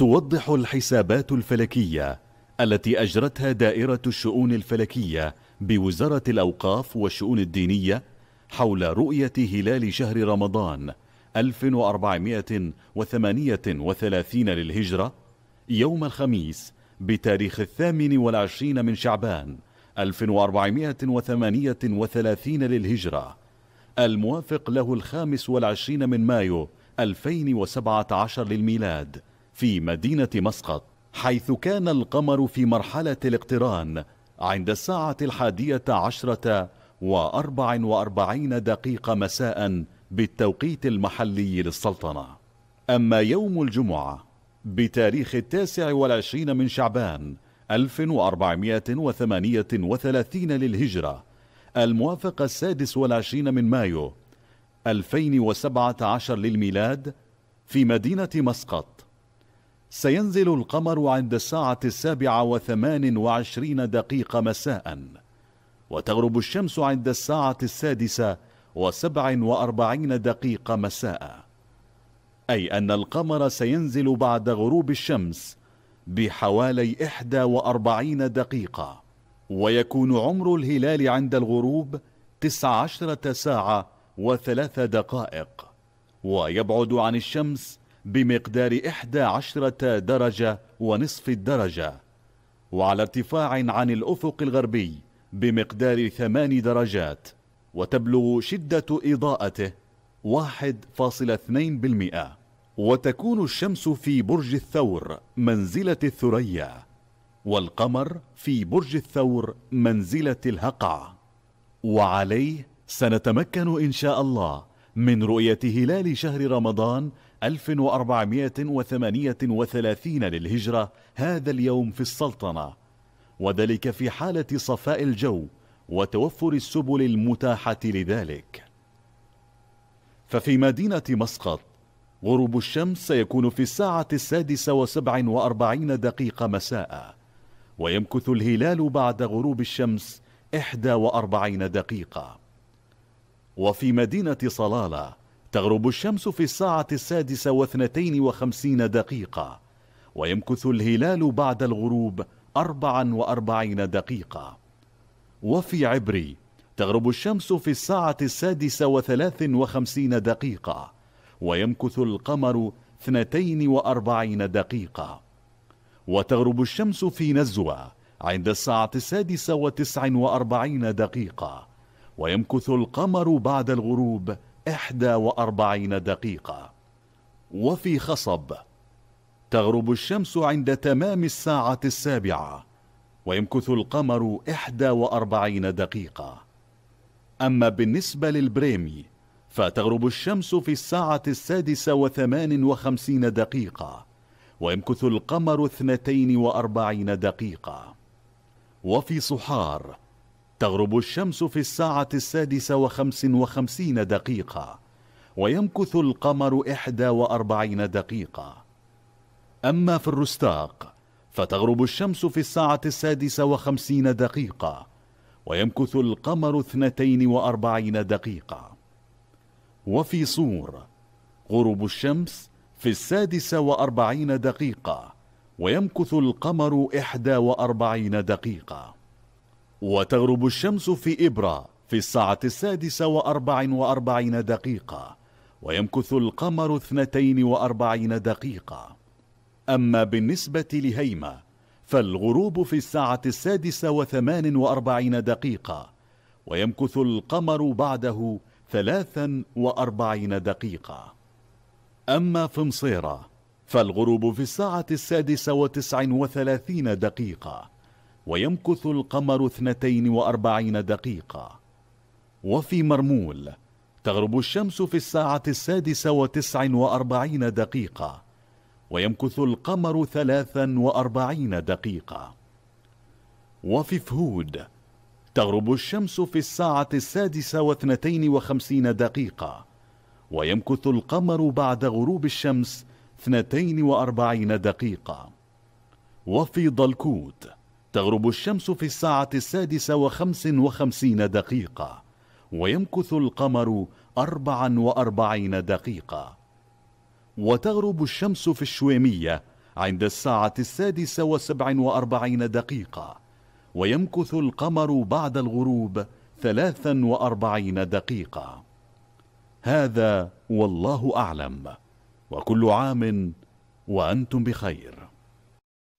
توضح الحسابات الفلكية التي أجرتها دائرة الشؤون الفلكية بوزارة الأوقاف والشؤون الدينية حول رؤية هلال شهر رمضان 1438 للهجرة يوم الخميس بتاريخ الثامن والعشرين من شعبان 1438 للهجرة الموافق له الخامس والعشرين من مايو 2017 للميلاد في مدينة مسقط حيث كان القمر في مرحلة الاقتران عند الساعة الحادية عشرة وأربع وأربعين دقيقة مساء بالتوقيت المحلي للسلطنة أما يوم الجمعة بتاريخ التاسع والعشرين من شعبان 1438 للهجرة الموافق السادس والعشرين من مايو 2017 للميلاد في مدينة مسقط سينزل القمر عند الساعة السابعة وثمان وعشرين دقيقة مساء وتغرب الشمس عند الساعة السادسة وسبع وأربعين دقيقة مساء أي أن القمر سينزل بعد غروب الشمس بحوالي إحدى وأربعين دقيقة ويكون عمر الهلال عند الغروب تسع عشرة ساعة وثلاث دقائق ويبعد عن الشمس بمقدار إحدى عشرة درجة ونصف الدرجة وعلى ارتفاع عن الأفق الغربي بمقدار ثمان درجات وتبلغ شدة إضاءته 1.2% وتكون الشمس في برج الثور منزلة الثريا والقمر في برج الثور منزلة الهقع وعليه سنتمكن إن شاء الله من رؤية هلال شهر رمضان 1438 للهجرة هذا اليوم في السلطنة وذلك في حالة صفاء الجو وتوفر السبل المتاحة لذلك ففي مدينة مسقط غروب الشمس سيكون في الساعة السادسة وسبع وأربعين دقيقة مساء ويمكث الهلال بعد غروب الشمس إحدى وأربعين دقيقة وفي مدينة صلالة تغرب الشمس في الساعة السادسة واثنتين وخمسين دقيقة ويمكث الهلال بعد الغروب أربعا وأربعين دقيقة وفي عبري تغرب الشمس في الساعة السادسة وثلاث وخمسين دقيقة ويمكث القمر اثنتين وأربعين دقيقة وتغرب الشمس في نزوة عند الساعة السادسة وتسع وأربعين دقيقة ويمكث القمر بعد الغروب إحدى وأربعين دقيقة وفي خصب تغرب الشمس عند تمام الساعة السابعة ويمكث القمر إحدى وأربعين دقيقة أما بالنسبة للبريمي فتغرب الشمس في الساعة السادسة وثمان وخمسين دقيقة ويمكث القمر اثنتين وأربعين دقيقة وفي صحار تغرب الشمس في الساعة السادسة وخمس وخمسين دقيقة ويمكث القمر إحدى وأربعين دقيقة أما في الرستاق فتغرب الشمس في الساعة السادسة وخمسين دقيقة ويمكث القمر اثنتين وأربعين دقيقة وفي صور غروب الشمس في السادسة وأربعين دقيقة ويمكث القمر إحدى وأربعين دقيقة وتغرب الشمس في إبرة في الساعة السادسة وأربع وأربعين دقيقة ويمكث القمر اثنتين وأربعين دقيقة أما بالنسبة لهيمة فالغروب في الساعة السادسة وثمان وأربعين دقيقة ويمكث القمر بعده ثلاثا وأربعين دقيقة أما فمصيرة فالغروب في الساعة السادسة وتسع وثلاثين دقيقة ويمكث القمر اثنتين وأربعين دقيقة وفي مرمول تغرب الشمس في الساعة السادسة وتسع وأربعين دقيقة ويمكث القمر ثلاثا وأربعين دقيقة وفي فهود تغرب الشمس في الساعة السادسة واثنتين وخمسين دقيقة ويمكث القمر بعد غروب الشمس اثنتين وأربعين دقيقة وفي ضلكوت تغرب الشمس في الساعة السادسة وخمس وخمسين دقيقة ويمكث القمر أربعا وأربعين دقيقة وتغرب الشمس في الشويمية عند الساعة السادسة وسبع وأربعين دقيقة ويمكث القمر بعد الغروب ثلاثا وأربعين دقيقة هذا والله أعلم وكل عام وأنتم بخير